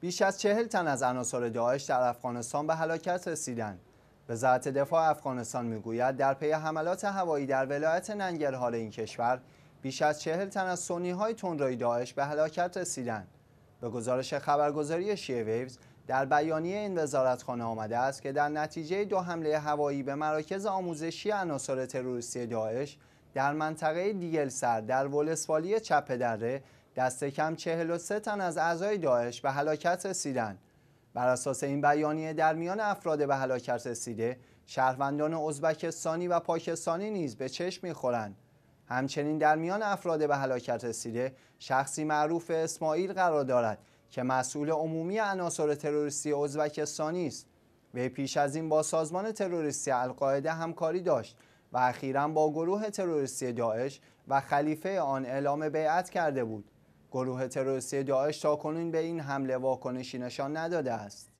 بیش از چهل تن از عناصر داعش در افغانستان به هلاکت رسیدند. وزارت دفاع افغانستان میگوید در پی حملات هوایی در ولایت ننگرهار این کشور بیش از چهل تن از سنی های تندروی داعش به هلاکت رسیدند. به گزارش خبرگزاری شیه ویوز در بیانیه این وزارتخانه آمده است که در نتیجه دو حمله هوایی به مراکز آموزشی عناصر تروریستی داعش در منطقه دیگل سر در ولسوالی چپ دست کم 43 تن از اعضای داعش به هلاکت رسیدن. بر اساس این بیانیه در میان افراد به هلاکت رسیده شهروندان ازبکستانی و پاکستانی نیز به چشم میخورند همچنین در میان افراد به هلاکت رسیده شخصی معروف اسماعیل قرار دارد که مسئول عمومی عناصر تروریستی ازبکستانی است وی پیش از این با سازمان تروریستی القاعده همکاری داشت و اخیرا با گروه تروریستی داعش و خلیفه آن اعلام بیعت کرده بود گروه تروریستی داعش تاکنون به این حمله واکنشی نشان نداده است